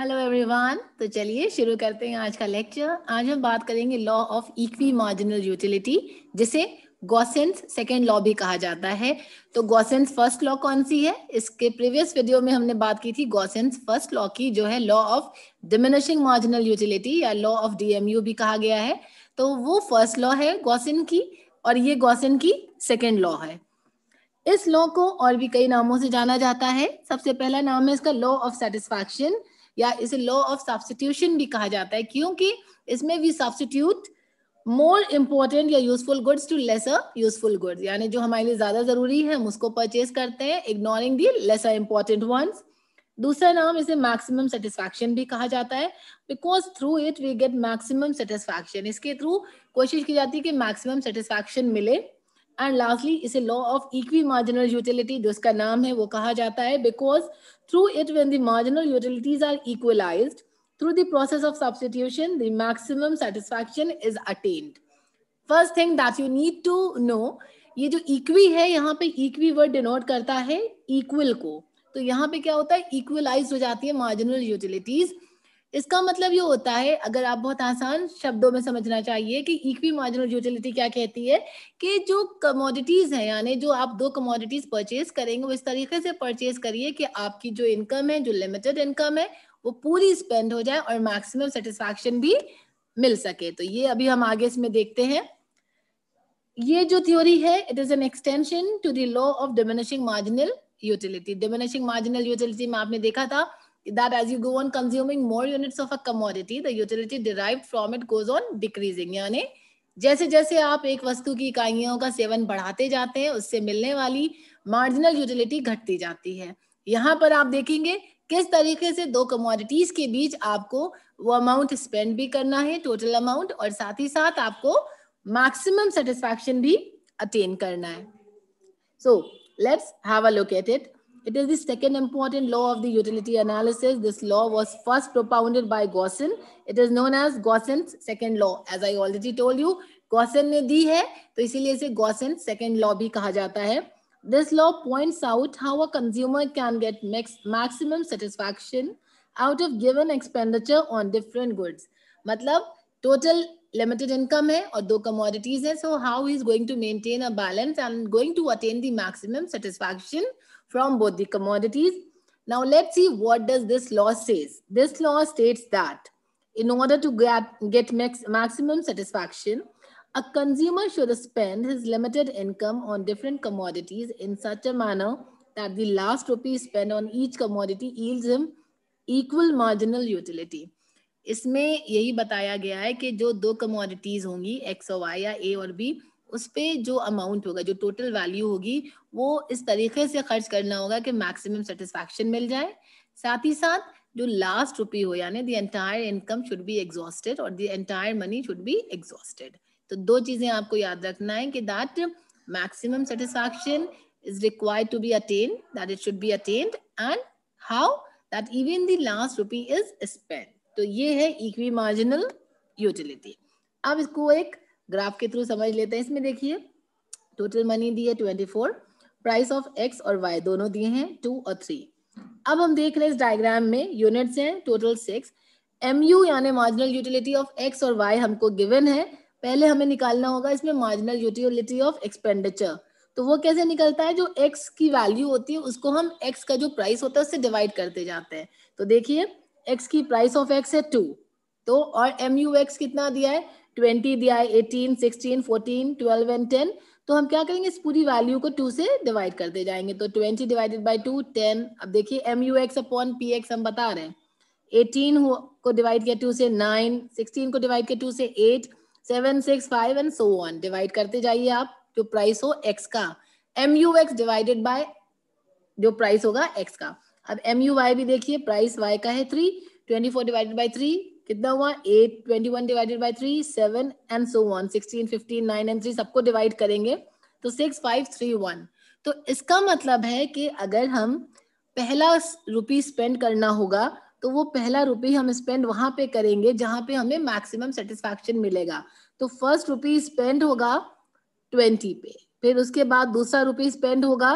Hello everyone तो चलिए शुरू करते हैं आज का लेक्चर आज हम बात करेंगे law of equi marginal utility जिसे गोसेंस सेकेंड लॉ भी कहा जाता है तो गोसेंस फर्स्ट लॉ कौन सी है इसके प्रीवियस वीडियो में हमने बात की थी गोसेंस फर्स्ट लॉ की जो है law of diminishing marginal utility या लॉ ऑफ डीएमयू भी कहा गया है तो वो फर्स्ट लॉ है गोसेन की और ये गोसेन की सेकेंड लॉ है इस लॉ को और भी कई नामों से जाना जाता है सबसे पहला नाम है इसका लॉ ऑफ सेटिस्फैक्शन या इसे लॉ ऑफ सब्सटीट्यूशन भी कहा जाता है क्योंकि इसमें वी सब्सटीट्यूट मोर इम्पोर्टेंट या useful goods to lesser useful goods यानी जो हमारे लिए ज्यादा जरूरी है हम उसको परचेज करते हैं ignoring the lesser important ones दूसरा नाम इसे मैक्सिमम सेटिस्फैक्शन भी कहा जाता है because through it we get maximum satisfaction इसके थ्रू कोशिश की जाती है कि मैक्सिमम सेटिस्फैक्शन मिले एंड लास्टली इसे law of equi marginal utility जो इसका नाम है वो कहा जाता है because through it when the marginal utilities are equalize through the process of substitution, the maximum satisfaction is attend first thing that you need to know ये जो इक्वी है यहाँ पे इक्वी वर्ड डिनोट करता है इक्वल को तो यहाँ पे क्या होता है इक्वलाइज हो जाती है मार्जिनल यूटिलिटीज इसका मतलब ये होता है अगर आप बहुत आसान शब्दों में समझना चाहिए कि इक्वी मार्जिनल यूटिलिटी क्या कहती है कि जो कमोडिटीज हैं यानी जो आप दो कमोडिटीज परचेज करेंगे वो इस तरीके से परचेज करिए कि आपकी जो इनकम है जो लिमिटेड इनकम है वो पूरी स्पेंड हो जाए और मैक्सिमम सेटिस्फैक्शन भी मिल सके तो ये अभी हम आगे इसमें देखते हैं ये जो थ्योरी है it is an extension to the law of diminishing marginal utility diminishing marginal utility में आपने देखा था that as you go on consuming more units of a commodity, the utility derived from it goes on decreasing. yani जैसे जैसे आप एक वस्तु की इकाइयों का सेवन बढ़ाते जाते हैं उससे मिलने वाली मार्जिनल यूटिलिटी घटती जाती है यहाँ पर आप देखेंगे किस तरीके से दो कमोडिटीज के बीच आपको वो अमाउंट स्पेंड भी करना है टोटल अमाउंट और साथ ही साथ आपको मैक्सिमम सेटिस्फैक्शन भी अटेन करना है so let's have a look at it It is the second important law of the utility analysis. This law was first propounded by Gossen. It is known as Gossen's second law. As I already told you, Gossin ne di hai, to isiliye se Gossin's second law bhi kaha jata hai. This law points out how a consumer can get maximum satisfaction out of given expenditure on different goods. Matlab, total limited income hai aur do commodities hai. So how he is going to maintain a balance and going to attain the maximum satisfaction from both the commodities. Now let's see what does this law says. This law states that in order to get, get max, maximum satisfaction, a consumer should spend his limited income on different commodities in such a manner that the last rupee spent on each commodity yields him equal marginal utility. इसमें यही बताया गया है कि जो दो commodities होंगी x और वाई या ए और बी उस पर जो अमाउंट होगा जो टोटल वैल्यू होगी वो इस तरीके से खर्च करना होगा कि मैक्सिमम सेटिस्फैक्शन मिल जाए साथ ही साथ जो लास्ट रुपी हो यानी the entire income should be exhausted और the entire money should be exhausted तो दो चीजें आपको याद रखना है कि that maximum satisfaction is required to be attain that it should be attained and how that even the last rupee is spend तो ये है इक्वी मार्जिनल यूटिलिटी अब इसको एक ग्राफ के थ्रू समझ लेते हैं इसमें देखिए टोटल मनी दी है twenty four price of X और वाई दोनों दिए हैं टू और थ्री अब हम देख रहे हैं इस डायग्राम में यूनिट्स हैं टोटल सिक्स एम यू यानी मार्जिनल यूटिलिटी ऑफ एक्स और वाई हमको गिवन है पहले हमें निकालना होगा इसमें मार्जिनल यूटिलिटी ऑफ एक्सपेंडिचर तो वो कैसे निकलता है जो x की वैल्यू होती है उसको हम x का जो प्राइस होता है उससे डिवाइड करते जाते हैं तो देखिए x की प्राइस ऑफ x है टू तो और एम यू एक्स कितना दिया है ट्वेंटी दिया है eighteen sixteen fourteen twelve and ten तो हम क्या करेंगे इस पूरी वैल्यू को टू से डिवाइड करते जाएंगे तो twenty divided by two ten अब देखिए M U X upon P X हम बता रहे हैं एटीन को डिवाइड किया टू से नाइन सिक्सटीन को डिवाइड किया टू से eight seven six five and so on divide करते जाइए आप जो प्राइस हो एक्स का M U X divided by जो प्राइस होगा एक्स का अब एम यू वाई भी देखिए प्राइस वाई का है three twenty four divided by three कितना हुआ eight twenty one divided by three seven and so on sixteen fifteen nine and three सबको डिवाइड करेंगे तो सिक्स फाइव थ्री वन तो इसका मतलब है कि अगर हम पहला रुपी स्पेंड करना होगा तो वो पहला रुपी हम स्पेंड वहां पे करेंगे जहां पे हमें मैक्सिमम सेटिस्फैक्शन मिलेगा तो फर्स्ट रुपी स्पेंड होगा ट्वेंटी पे फिर उसके बाद दूसरा रुपी स्पेंड होगा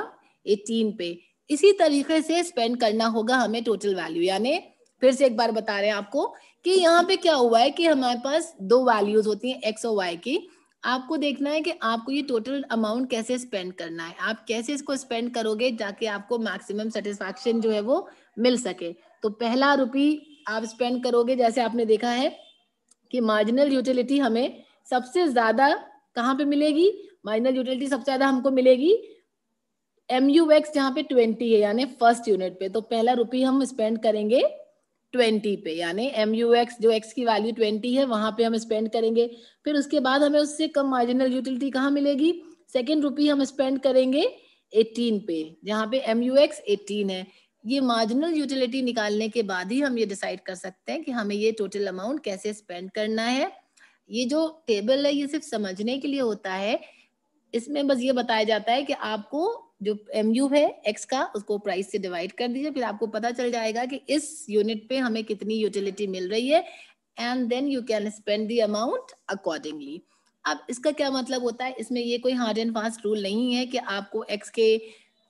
एटीन पे इसी तरीके से स्पेंड करना होगा हमें टोटल वैल्यू यानी फिर से एक बार बता रहे हैं आपको कि यहाँ पे क्या हुआ है कि हमारे पास दो वैल्यूज होती हैं एक्स और वाई की आपको देखना है कि आपको ये टोटल अमाउंट कैसे स्पेंड करना है आप कैसे इसको स्पेंड करोगे ताकि आपको मैक्सिमम सेटिस्फैक्शन जो है वो मिल सके तो पहला रुपी आप स्पेंड करोगे जैसे आपने देखा है कि मार्जिनल यूटिलिटी हमें सबसे ज्यादा कहाँ पे मिलेगी मार्जिनल यूटिलिटी सबसे ज्यादा हमको मिलेगी एम यू एक्स जहाँ पे ट्वेंटी है यानी फर्स्ट यूनिट पे तो पहला रुपी हम स्पेंड करेंगे ट्वेंटी पे यानी एम यू एक्स जो एक्स की वैल्यू ट्वेंटी है वहां पे हम स्पेंड करेंगे फिर उसके बाद हमें उससे कम मार्जिनल यूटिलिटी कहाँ मिलेगी सेकेंड रुपी हम स्पेंड करेंगे एटीन पे जहाँ पे एम यू एक्स एटीन है ये मार्जिनल यूटिलिटी निकालने के बाद ही हम ये डिसाइड कर सकते हैं कि हमें ये टोटल अमाउंट कैसे स्पेंड करना है ये जो टेबल है ये सिर्फ समझने के लिए होता है इसमें बस ये बताया जाता है कि आपको जो एम यू है एक्स का उसको प्राइस से डिवाइड कर दीजिए फिर आपको पता चल जाएगा कि इस यूनिट पे हमें कितनी यूटिलिटी मिल रही है and then you can spend the amount accordingly अब इसका क्या मतलब होता है इसमें ये कोई हार्ड एंड फास्ट रूल नहीं है कि आपको एक्स के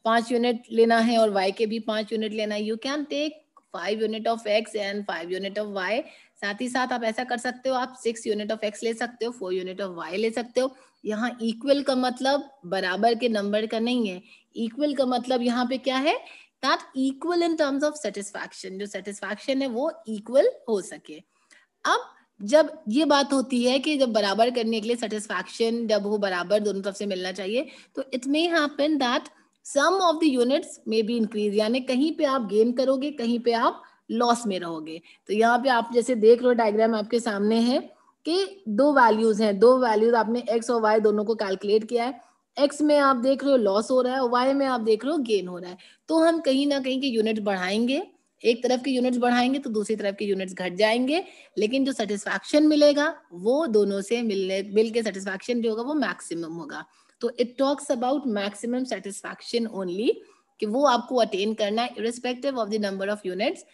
पांच यूनिट लेना है और वाई के भी पांच यूनिट लेना है you can take five unit of X and five unit of Y साथ ही साथ आप ऐसा कर सकते हो आप सिक्स यूनिट ऑफ एक्स ले सकते हो फोर यूनिट ऑफ वाई ले सकते हो यहाँ इक्वल का मतलब बराबर के नंबर का नहीं है इक्वल का मतलब यहाँ पे क्या है that equal in terms of satisfaction जो सेटिस्फैक्शन है वो इक्वल हो सके अब जब ये बात होती है कि जब बराबर करने के लिए सेटिस्फैक्शन जब वो बराबर दोनों तरफ से मिलना चाहिए तो it may happen that some of the units may be increase यानी कहीं पे आप गेन करोगे कहीं पे आप लॉस में रहोगे तो यहाँ पे आप जैसे देख लो डायग्राम आपके सामने है कि दो वैल्यूज हैं दो वैल्यूज आपने एक्स और वाई दोनों को कैलकुलेट किया है एक्स में आप देख रहे हो लॉस हो रहा है वाई में आप देख रहे हो गेन हो रहा है तो हम कहीं ना कहीं के यूनिट बढ़ाएंगे एक तरफ के यूनिट्स बढ़ाएंगे तो दूसरी तरफ के यूनिट्स घट जाएंगे लेकिन जो सेटिस्फैक्शन मिलेगा वो दोनों से मिलने मिल के सेटिस्फैक्शन जो होगा वो मैक्सिमम होगा तो it talks about maximum satisfaction only कि वो आपको अटेन करना है irrespective of the number of units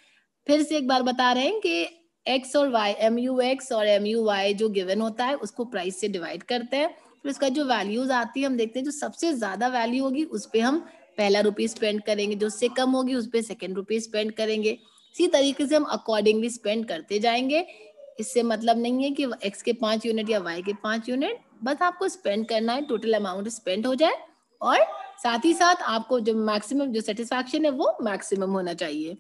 फिर से एक बार बता रहे हैं कि एक्स और वाई एम यू एक्स और एम यू वाई जो गिवन होता है उसको प्राइस से डिवाइड करते हैं फिर उसका जो वैल्यूज आती है हम देखते हैं जो सबसे ज्यादा वैल्यू होगी उस पर हम पहला रुपीज स्पेंड करेंगे जो उससे कम होगी उस पर सेकेंड रुपीज स्पेंड करेंगे इसी तरीके से हम अकॉर्डिंगली स्पेंड करते जाएंगे इससे मतलब नहीं है कि एक्स के पांच यूनिट या वाई के पांच यूनिट बस आपको स्पेंड करना है टोटल अमाउंट स्पेंड हो जाए और साथ ही साथ आपको जो मैक्सिमम जो सेटिस्फैक्शन है वो मैक्सिमम होना चाहिए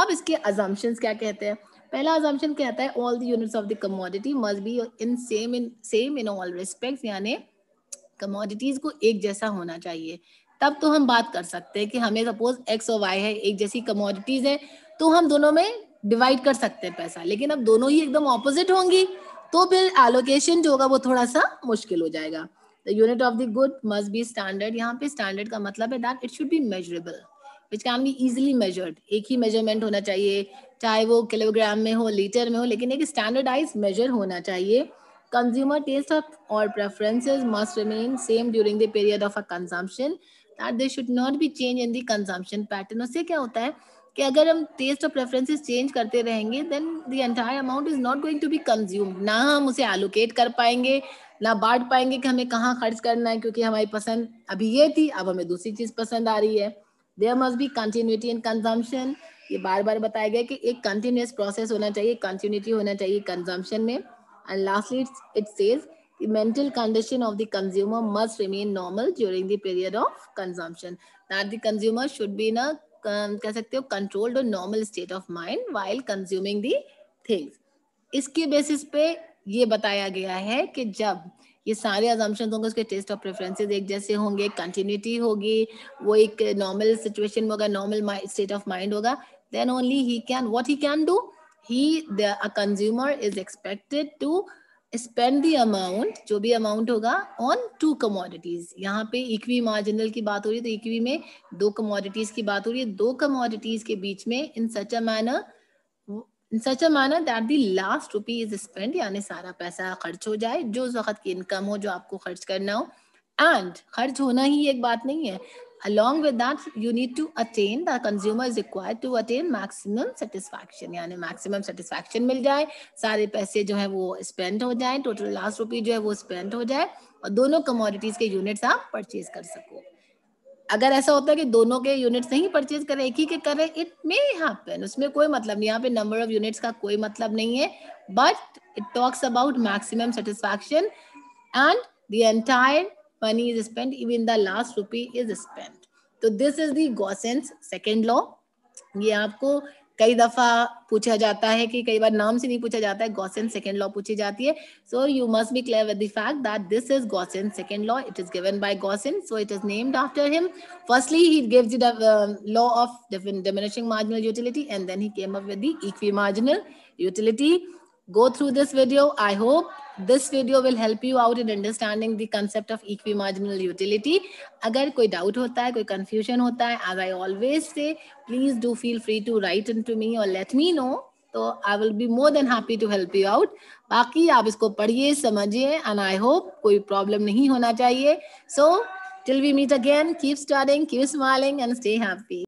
अब इसके अजम्पन्स क्या कहते हैं पहला assumption क्या आता है all the units of the commodity must be in same in same in all respects यानी commodities को एक जैसा होना चाहिए तब तो हम बात कर सकते हैं कि हमें सपोज एक्स और वाई है एक जैसी कमोडिटीज है तो हम दोनों में डिवाइड कर सकते हैं पैसा लेकिन अब दोनों ही एकदम ऑपोजिट होंगी तो फिर एलोकेशन जो होगा वो थोड़ा सा मुश्किल हो जाएगा the unit of the good must be standard यहाँ पे स्टैंडर्ड का मतलब है that it should be measurable which can be easily measured एक ही मेजरमेंट होना चाहिए चाहे वो किलोग्राम में हो लीटर में हो लेकिन एक स्टैंडर्डाइज मेजर होना चाहिए कंज्यूमर टेस्ट ऑफ और preferences must remain same during the period of a consumption that they should not be change in the consumption pattern उससे क्या होता है कि अगर हम टेस्ट और प्रेफरेंसेस चेंज करते रहेंगे then the entire amount is not going to be consumed ना हम उसे एलोकेट कर पाएंगे ना बांट पाएंगे कि हमें कहाँ खर्च करना है क्योंकि हमारी पसंद अभी ये थी अब हमें दूसरी चीज पसंद आ रही है there must be continuity in consumption ये बार बार बताया गया कि एक कंटिन्यूस प्रोसेस होना चाहिए कंटिन्यूटी होना चाहिए कंजम्पशन में and lastly it says mental condition of the consumer must remain normal during the period of consumption that the consumer should be in a um, कह सकते हो कंट्रोल्ड और normal state of mind while consuming the things इसके basis पे ये बताया गया है कि जब ये सारे अजम्पन होंगे उसके टेस्ट ऑफ प्रेफरेंसेज एक जैसे होंगे कंटिन्यूटी होगी वो एक नॉर्मल सिचुएशन में होगा नॉर्मल स्टेट ऑफ माइंड होगा then only he can what he can do he the a consumer is expected to spend the amount जो भी amount होगा on two commodities यहाँ पे equi marginal की बात हो रही है तो equi में दो commodities की बात हो रही है दो commodities के बीच में in such a manner in such a manner that the last rupee is spent यानी सारा पैसा खर्च हो जाए जो उस वक्त की इनकम हो जो आपको खर्च करना हो एंड खर्च होना ही एक बात नहीं है along with that you need to attain the consumer is required to attain maximum satisfaction yani maximum satisfaction mil jaye sare paise jo hai wo spent ho jaye total last rupee jo hai wo spent ho jaye aur dono commodities ke units aap purchase kar sako agar aisa hota hai ki dono ke units nahi purchase kare ek hi ke kare it may happen usme koi matlab nahi yahan pe number of units ka koi matlab nahi hai but it talks about maximum satisfaction and the entire money is spent, even the last rupee is spent. तो this is the Gossen's second law ये आपको कई दफा पूछा जाता है कि कई बार नाम से नहीं पूछा जाता है गॉसेंस सेकेंड लॉ पूछी जाती है so you must be clear with the fact that this is Gossen's second law it is given by Gossen so it is named after him firstly he gives the law of diminishing marginal utility and then he came up with the equi marginal utility go through this video. I hope this video will help you out in understanding the concept of equi marginal utility. agar koi doubt hota hai koi confusion hota hai as I always say, please do feel free to write into me or let me know. so i will be more than happy to help you out baki aap isko padhiye samjhiye and i hope koi problem nahi hona chahiye so till we meet again keep studying keep smiling and stay happy